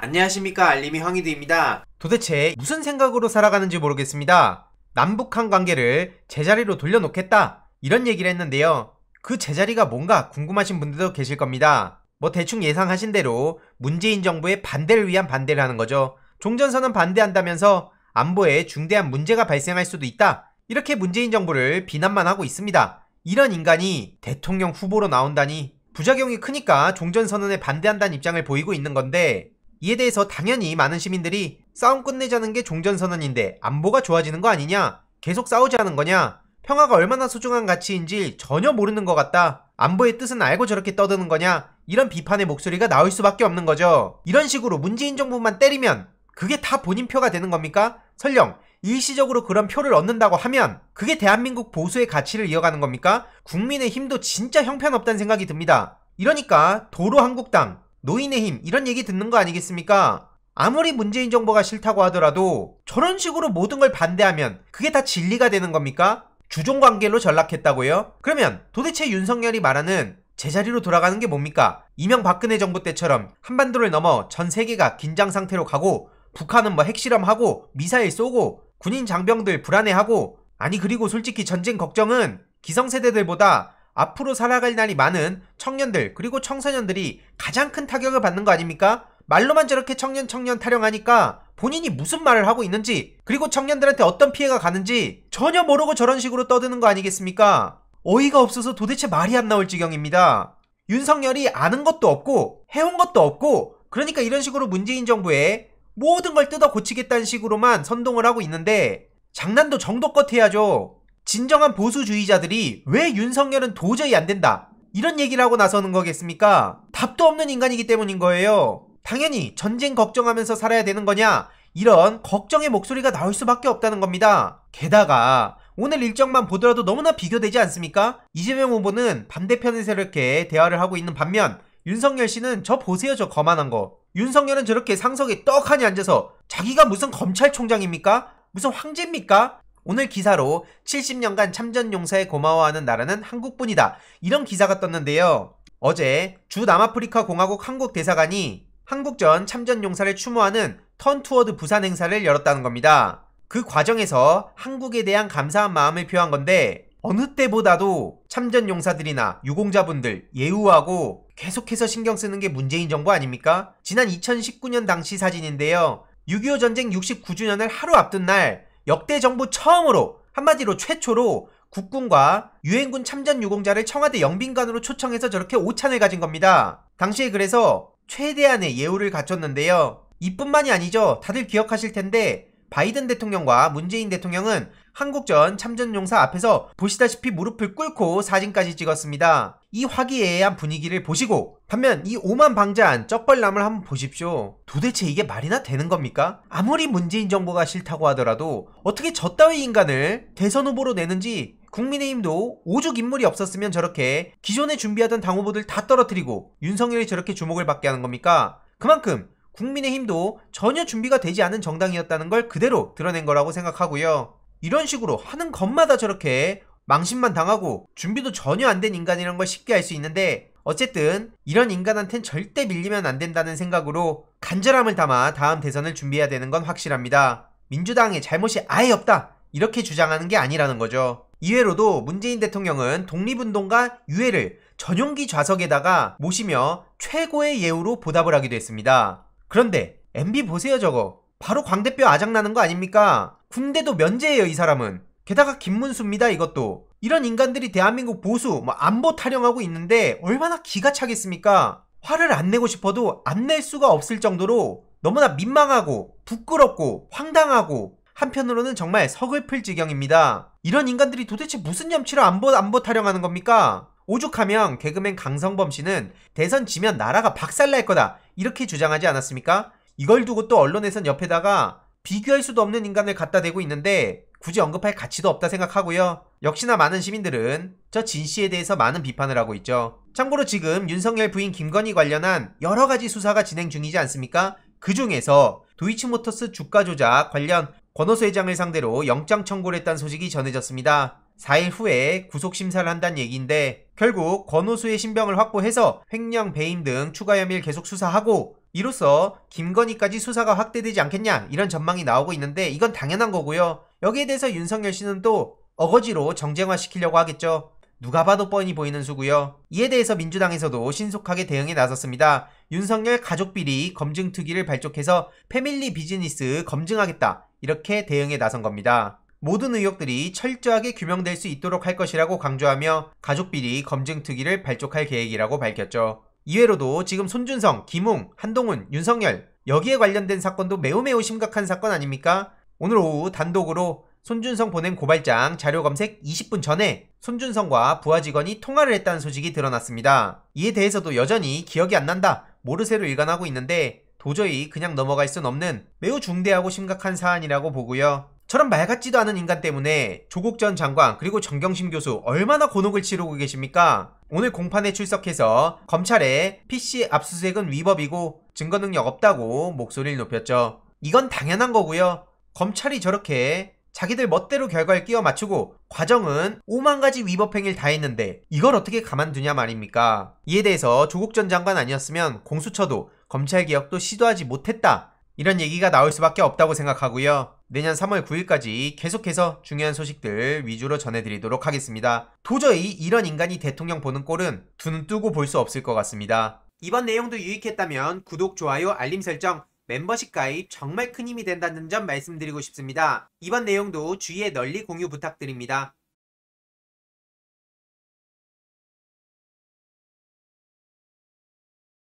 안녕하십니까 알림이 황희드입니다. 도대체 무슨 생각으로 살아가는지 모르겠습니다. 남북한 관계를 제자리로 돌려놓겠다 이런 얘기를 했는데요. 그 제자리가 뭔가 궁금하신 분들도 계실 겁니다. 뭐 대충 예상하신 대로 문재인 정부의 반대를 위한 반대를 하는 거죠. 종전선언 반대한다면서 안보에 중대한 문제가 발생할 수도 있다. 이렇게 문재인 정부를 비난만 하고 있습니다. 이런 인간이 대통령 후보로 나온다니 부작용이 크니까 종전선언에 반대한다는 입장을 보이고 있는 건데 이에 대해서 당연히 많은 시민들이 싸움 끝내자는 게 종전선언인데 안보가 좋아지는 거 아니냐? 계속 싸우자는 거냐? 평화가 얼마나 소중한 가치인지 전혀 모르는 것 같다. 안보의 뜻은 알고 저렇게 떠드는 거냐? 이런 비판의 목소리가 나올 수밖에 없는 거죠. 이런 식으로 문재인 정부만 때리면 그게 다 본인 표가 되는 겁니까? 설령 일시적으로 그런 표를 얻는다고 하면 그게 대한민국 보수의 가치를 이어가는 겁니까? 국민의 힘도 진짜 형편없다는 생각이 듭니다. 이러니까 도로 한국당, 노인의 힘 이런 얘기 듣는 거 아니겠습니까? 아무리 문재인 정부가 싫다고 하더라도 저런 식으로 모든 걸 반대하면 그게 다 진리가 되는 겁니까? 주종관계로 전락했다고요? 그러면 도대체 윤석열이 말하는 제자리로 돌아가는 게 뭡니까? 이명박근혜 정부 때처럼 한반도를 넘어 전 세계가 긴장 상태로 가고 북한은 뭐 핵실험하고 미사일 쏘고 군인 장병들 불안해하고 아니 그리고 솔직히 전쟁 걱정은 기성세대들보다 앞으로 살아갈 날이 많은 청년들 그리고 청소년들이 가장 큰 타격을 받는 거 아닙니까? 말로만 저렇게 청년 청년 타령하니까 본인이 무슨 말을 하고 있는지 그리고 청년들한테 어떤 피해가 가는지 전혀 모르고 저런 식으로 떠드는 거 아니겠습니까? 어이가 없어서 도대체 말이 안 나올 지경입니다. 윤석열이 아는 것도 없고 해온 것도 없고 그러니까 이런 식으로 문재인 정부에 모든 걸 뜯어 고치겠다는 식으로만 선동을 하고 있는데 장난도 정도껏 해야죠. 진정한 보수주의자들이 왜 윤석열은 도저히 안 된다. 이런 얘기를 하고 나서는 거겠습니까? 답도 없는 인간이기 때문인 거예요. 당연히 전쟁 걱정하면서 살아야 되는 거냐? 이런 걱정의 목소리가 나올 수밖에 없다는 겁니다. 게다가 오늘 일정만 보더라도 너무나 비교되지 않습니까? 이재명 후보는 반대편에서 이렇게 대화를 하고 있는 반면 윤석열 씨는 저 보세요 저 거만한 거 윤석열은 저렇게 상석에 떡하니 앉아서 자기가 무슨 검찰총장입니까? 무슨 황제입니까? 오늘 기사로 70년간 참전 용사에 고마워하는 나라는 한국뿐이다. 이런 기사가 떴는데요. 어제 주 남아프리카 공화국 한국 대사관이 한국전 참전 용사를 추모하는 턴 투어드 부산 행사를 열었다는 겁니다. 그 과정에서 한국에 대한 감사한 마음을 표한 건데 어느 때보다도 참전 용사들이나 유공자분들 예우하고 계속해서 신경 쓰는 게 문재인 정부 아닙니까? 지난 2019년 당시 사진인데요. 6.25 전쟁 69주년을 하루 앞둔 날 역대 정부 처음으로 한마디로 최초로 국군과 유엔군 참전 유공자를 청와대 영빈관으로 초청해서 저렇게 오찬을 가진 겁니다. 당시에 그래서 최대한의 예우를 갖췄는데요. 이뿐만이 아니죠. 다들 기억하실 텐데 바이든 대통령과 문재인 대통령은 한국전 참전용사 앞에서 보시다시피 무릎을 꿇고 사진까지 찍었습니다. 이 화기애애한 분위기를 보시고 반면 이 오만 방자한 쩍벌남을 한번 보십시오. 도대체 이게 말이나 되는 겁니까? 아무리 문재인 정부가 싫다고 하더라도 어떻게 저따위 인간을 대선 후보로 내는지 국민의힘도 오죽 인물이 없었으면 저렇게 기존에 준비하던 당 후보들 다 떨어뜨리고 윤석열이 저렇게 주목을 받게 하는 겁니까? 그만큼 국민의힘도 전혀 준비가 되지 않은 정당이었다는 걸 그대로 드러낸 거라고 생각하고요. 이런 식으로 하는 것마다 저렇게 망신만 당하고 준비도 전혀 안 된 인간이란 걸 쉽게 알 수 있는데 어쨌든 이런 인간한텐 절대 밀리면 안 된다는 생각으로 간절함을 담아 다음 대선을 준비해야 되는 건 확실합니다. 민주당의 잘못이 아예 없다 이렇게 주장하는 게 아니라는 거죠. 이외로도 문재인 대통령은 독립운동가 유해를 전용기 좌석에다가 모시며 최고의 예우로 보답을 하기도 했습니다. 그런데 MB 보세요 저거 바로 광대뼈 아작나는 거 아닙니까? 군대도 면제예요 이 사람은 게다가 김문수입니다 이것도 이런 인간들이 대한민국 보수 뭐 안보 타령하고 있는데 얼마나 기가 차겠습니까 화를 안 내고 싶어도 안 낼 수가 없을 정도로 너무나 민망하고 부끄럽고 황당하고 한편으로는 정말 서글플 지경입니다 이런 인간들이 도대체 무슨 염치로 안보 안보 타령하는 겁니까 오죽하면 개그맨 강성범 씨는 대선 지면 나라가 박살날 거다 이렇게 주장하지 않았습니까 이걸 두고 또 언론에선 옆에다가 비교할 수도 없는 인간을 갖다 대고 있는데 굳이 언급할 가치도 없다 생각하고요. 역시나 많은 시민들은 저진 씨에 대해서 많은 비판을 하고 있죠. 참고로 지금 윤석열 부인 김건희 관련한 여러 가지 수사가 진행 중이지 않습니까? 그 중에서 도이치모터스 주가 조작 관련 권호수 회장을 상대로 영장 청구를 했다는 소식이 전해졌습니다. 4일 후에 구속심사를 한다는 얘기인데 결국 권호수의 신병을 확보해서 횡령 배임 등 추가 혐의를 계속 수사하고 이로써 김건희까지 수사가 확대되지 않겠냐 이런 전망이 나오고 있는데 이건 당연한 거고요. 여기에 대해서 윤석열 씨는 또 어거지로 정쟁화시키려고 하겠죠. 누가 봐도 뻔히 보이는 수고요. 이에 대해서 민주당에서도 신속하게 대응에 나섰습니다. 윤석열 가족비리 검증특위를 발족해서 패밀리 비즈니스 검증하겠다 이렇게 대응에 나선 겁니다. 모든 의혹들이 철저하게 규명될 수 있도록 할 것이라고 강조하며 가족비리 검증특위를 발족할 계획이라고 밝혔죠. 이외로도 지금 손준성, 김웅, 한동훈, 윤석열 여기에 관련된 사건도 매우 매우 심각한 사건 아닙니까? 오늘 오후 단독으로 손준성 보낸 고발장 자료 검색 20분 전에 손준성과 부하 직원이 통화를 했다는 소식이 드러났습니다. 이에 대해서도 여전히 기억이 안 난다, 모르쇠로 일관하고 있는데 도저히 그냥 넘어갈 순 없는 매우 중대하고 심각한 사안이라고 보고요. 저런 말 같지도 않은 인간 때문에 조국 전 장관 그리고 정경심 교수 얼마나 곤혹을 치르고 계십니까? 오늘 공판에 출석해서 검찰에 PC 압수수색은 위법이고 증거능력 없다고 목소리를 높였죠. 이건 당연한 거고요. 검찰이 저렇게 자기들 멋대로 결과를 끼워 맞추고 과정은 5만 가지 위법행위를 다 했는데 이걸 어떻게 가만두냐 말입니까? 이에 대해서 조국 전 장관 아니었으면 공수처도 검찰개혁도 시도하지 못했다. 이런 얘기가 나올 수밖에 없다고 생각하고요. 내년 3월 9일까지 계속해서 중요한 소식들 위주로 전해드리도록 하겠습니다. 도저히 이런 인간이 대통령 보는 꼴은 두 눈 뜨고 볼 수 없을 것 같습니다. 이번 내용도 유익했다면 구독, 좋아요, 알림 설정, 멤버십 가입 정말 큰 힘이 된다는 점 말씀드리고 싶습니다. 이번 내용도 주위에 널리 공유 부탁드립니다.